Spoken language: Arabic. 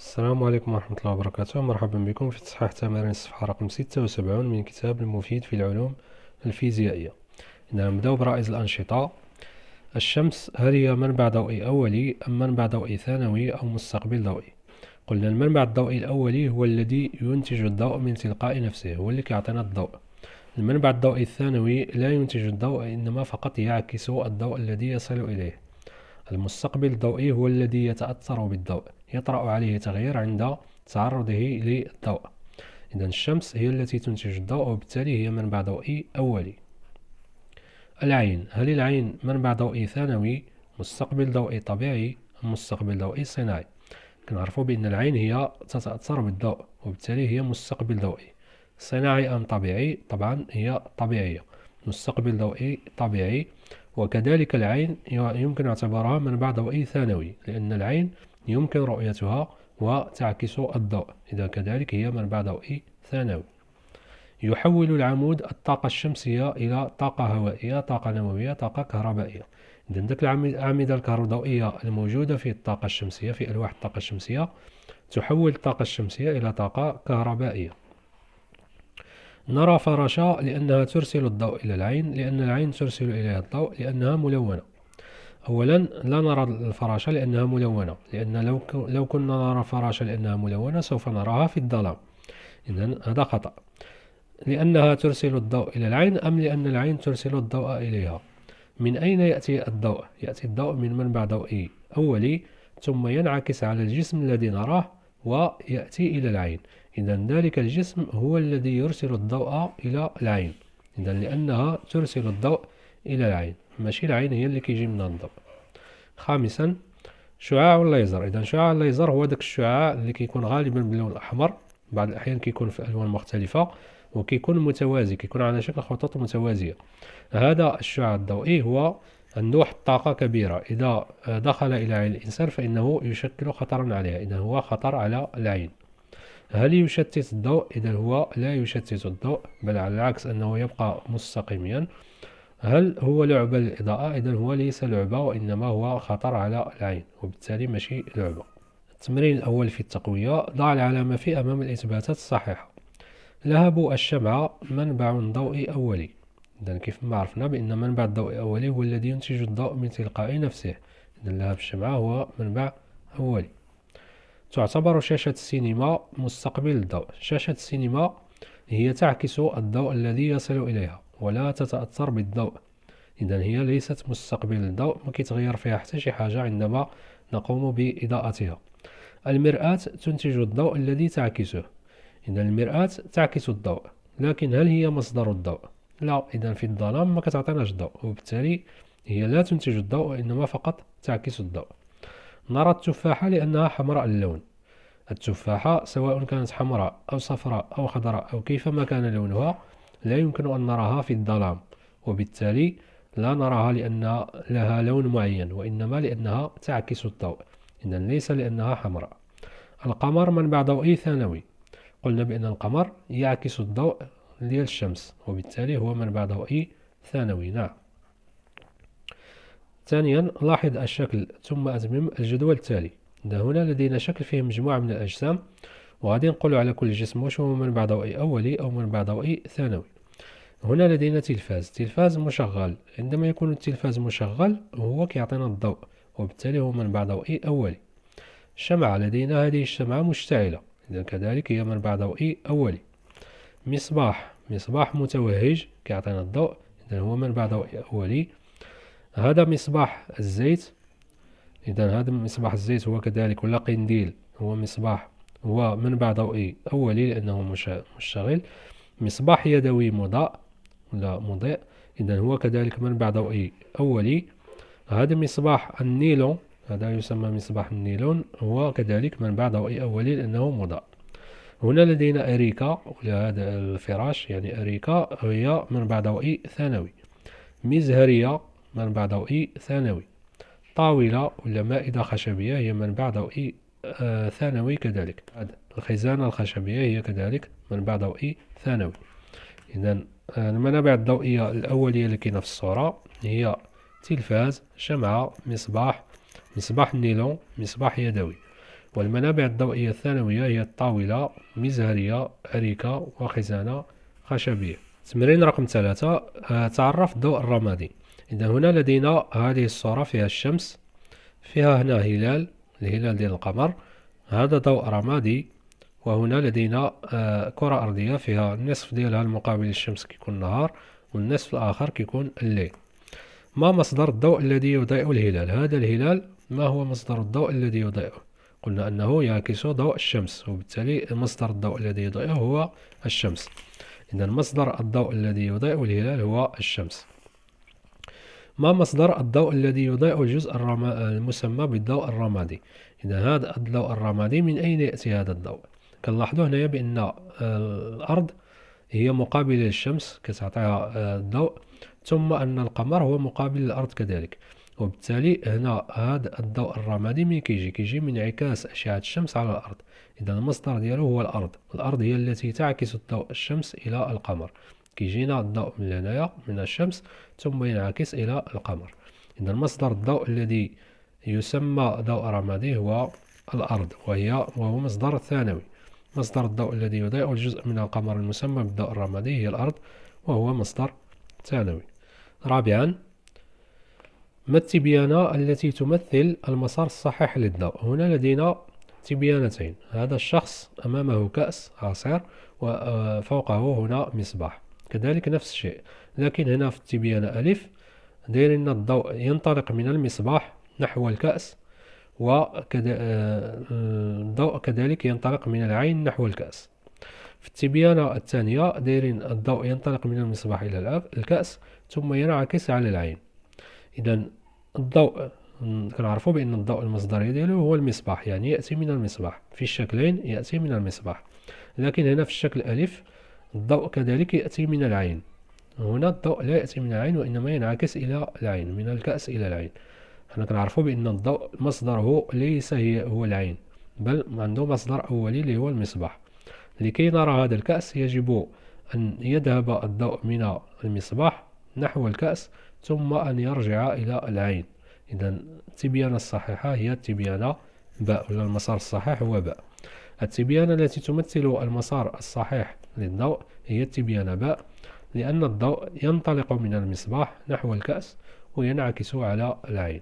السلام عليكم ورحمة الله وبركاته مرحبا بكم في تصحيح تمارين الصفحة رقم 76 من كتاب المفيد في العلوم الفيزيائية نبدأ برائز الأنشطة الشمس هل هي منبع ضوئي أولي أم منبع ضوئي ثانوي أو مستقبل ضوئي قلنا المنبع الضوئي الأولي هو الذي ينتج الضوء من تلقاء نفسه هو اللي كيعطينا الضوء المنبع الضوئي الثانوي لا ينتج الضوء إنما فقط يعكس الضوء الذي يصل إليه المستقبل الضوئي هو الذي يتأثر بالضوء يطرأ عليه تغيير عند تعرضه للضوء إذا الشمس هي التي تنتج الضوء وبالتالي هي منبع ضوئي أولي العين هل العين منبع ضوئي ثانوي مستقبل ضوئي طبيعي أم مستقبل ضوئي صناعي كنعرفوا بأن العين هي تتأثر بالضوء وبالتالي هي مستقبل ضوئي صناعي أم طبيعي طبعا هي طبيعية مستقبل ضوئي طبيعي وكذلك العين يمكن اعتبارها منبع ضوئي ثانوي لأن العين يمكن رؤيتها وتعكس الضوء إذا كذلك هي منبع ضوئي ثانوي يحول العمود الطاقة الشمسية إلى طاقة هوائية طاقة نووية طاقة كهربائية إذن ذلك الأعمدة الكهربائية الموجودة في الطاقة الشمسية في ألواح الطاقة الشمسية تحول الطاقة الشمسية إلى طاقة كهربائية نرى فراشة لأنها ترسل الضوء إلى العين لأن العين ترسل إليها الضوء لأنها ملونة أولا لا نرى الفراشة لأنها ملونة لأن لو, لو كنا نرى فراشة لأنها ملونة سوف نراها في الظلام إذا هذا خطأ لأنها ترسل الضوء إلى العين أم لأن العين ترسل الضوء إليها من أين يأتي الضوء؟ يأتي الضوء من منبع ضوئي أولي ثم ينعكس على الجسم الذي نراه ويأتي إلى العين إذا ذلك الجسم هو الذي يرسل الضوء إلى العين إذا لأنها ترسل الضوء إلى العين ماشي العين هي اللي كيجي منها الضوء خامسا شعاع الليزر إذا شعاع الليزر هو داك الشعاع اللي كيكون غالبا باللون الأحمر بعض الأحيان كيكون في ألوان مختلفة وكيكون متوازي كيكون على شكل خطوط متوازية هذا الشعاع الضوئي هو النوح طاقة كبيرة إذا دخل إلى عين الإنسان فإنه يشكل خطرا عليها إذا هو خطر على العين هل يشتت الضوء إذا هو لا يشتت الضوء بل على العكس أنه يبقى مستقيميا هل هو لعبة للإضاءة إذا هو ليس لعبة وإنما هو خطر على العين وبالتالي ماشي لعبة التمرين الأول في التقوية ضع العلامة في أمام الإثباتات الصحيحة لهب الشمعة منبع ضوئي أولي إذا كيف ما عرفنا بأن منبع الضوء الأولي هو الذي ينتج الضوء من تلقاء نفسه إذا لهب الشمعة هو منبع أولي تعتبر شاشة السينما مستقبل الضوء شاشة السينما هي تعكس الضوء الذي يصل إليها ولا تتأثر بالضوء إذا هي ليست مستقبل الضوء ما كيتغير فيها حتى شي حاجة عندما نقوم بإضاءتها المرآة تنتج الضوء الذي تعكسه إذا المرآة تعكس الضوء لكن هل هي مصدر الضوء لا اذا في الظلام ما كتعطيناش الضوء وبالتالي هي لا تنتج الضوء وانما فقط تعكس الضوء نرى التفاحه لانها حمراء اللون التفاحه سواء كانت حمراء او صفراء او خضراء او كيفما كان لونها لا يمكن ان نراها في الظلام وبالتالي لا نراها لأن لها لون معين وإنما لأنها تعكس الضوء إذا ليس لأنها حمراء القمر منبع ضوئي ثانوي قلنا بأن القمر يعكس الضوء ديال الشمس وبالتالي هو منبع ضوئي ثانوي نعم ثانيا لاحظ الشكل ثم أتمم الجدول التالي هنا لدينا شكل فيه مجموعة من الأجسام وغادي نقول على كل جسم واش هو منبع ضوئي أولي أو منبع ضوئي ثانوي هنا لدينا تلفاز تلفاز مشغل عندما يكون التلفاز مشغل هو كيعطينا الضوء وبالتالي هو منبع ضوئي أولي الشمعة لدينا هذه الشمعة مشتعلة إذا كذلك هي منبع ضوئي أولي مصباح مصباح متوهج كيعطينا الضوء إذا هو منبع ضوئي أولي هذا مصباح الزيت إذا هذا مصباح الزيت هو كذلك ولا قنديل هو مصباح هو منبع ضوئي أولي إيه؟ لأنه مشتغل مصباح يدوي مضاء ولا مضيء إذا هو كذلك منبع ضوئي أولي إيه؟ هذا مصباح النيلون هذا يسمى مصباح النيلون هو كذلك منبع ضوئي أولي إيه؟ لأنه مضاء هنا لدينا أريكا لهذا الفراش يعني أريكا هي منبع ضوئي ثانوي مزهرية منبع ضوئي ثانوي طاولة ولا مائدة خشبية هي منبع ضوئي آه ثانوي كذلك الخزانة الخشبية هي كذلك منبع ضوئي ثانوي إذا آه، المنابع الضوئية الأولية اللي كاينة في الصورة هي تلفاز شمعة مصباح مصباح النيلون مصباح يدوي والمنابع الضوئية الثانوية هي الطاولة مزهرية أريكة وخزانة خشبية تمرين رقم ثلاثة آه، تعرف الضوء الرمادي إذا هنا لدينا هذه الصورة فيها الشمس فيها هنا هلال الهلال ديال القمر هذا ضوء رمادي وهنا لدينا آه، كرة أرضية فيها النصف ديالها المقابل للشمس كيكون النهار والنصف الآخر كيكون الليل ما مصدر الضوء الذي يضيء الهلال هذا الهلال ما هو مصدر الضوء الذي يضيئه قلنا أنه يعكس ضوء الشمس وبالتالي مصدر الضوء الذي يضيء هو الشمس إذا مصدر الضوء الذي يضيء الهلال هو الشمس ما مصدر الضوء الذي يضيء الجزء المسمى بالضوء الرمادي إذا هذا الضوء الرمادي من أين يأتي هذا الضوء كنلاحظوا هنا بأن آه، الأرض هي مقابلة للشمس كتعطيها آه، الضوء ثم أن القمر هو مقابل للأرض كذلك وبالتالي هنا هذا الضوء الرمادي من كيجي كيجي من انعكاس اشعه الشمس على الارض اذا المصدر ديالو هو الارض الارض هي التي تعكس الضوء الشمس الى القمر كيجينا الضوء من هنايا من الشمس ثم ينعكس الى القمر اذا مصدر الضوء الذي يسمى ضوء رمادي هو الارض وهي وهو مصدر ثانوي مصدر الضوء الذي يضيء الجزء من القمر المسمى بالضوء الرمادي هي الارض وهو مصدر ثانوي رابعا ما التبيانة التي تمثل المسار الصحيح للدواء هنا لدينا تبيانتين هذا الشخص أمامه كأس عصير وفوقه آه، هنا مصباح كذلك نفس الشيء لكن هنا في التبيانة ألف دايرين الضوء ينطلق من المصباح نحو الكأس والضوء آه، آه، كذلك ينطلق من العين نحو الكأس في التبيانة الثانية دايرين الضوء ينطلق من المصباح إلى الكأس ثم ينعكس على العين إذا الضوء كنعرفوا بان الضوء المصدري ديالو هو المصباح يعني ياتي من المصباح في الشكلين ياتي من المصباح لكن هنا في الشكل الف الضوء كذلك ياتي من العين هنا الضوء لا ياتي من العين وانما ينعكس الى العين من الكاس الى العين حنا كنعرفوا بان الضوء مصدره ليس هي هو العين بل عنده مصدر اولي اللي هو المصباح لكي نرى هذا الكاس يجب ان يذهب الضوء من المصباح نحو الكاس ثم أن يرجع إلى العين إذا التبيانة الصحيحة هي التبيانة باء ولا المسار الصحيح هو باء التبيانة التي تمثل المسار الصحيح للضوء هي التبيانة باء لأن الضوء ينطلق من المصباح نحو الكأس وينعكس على العين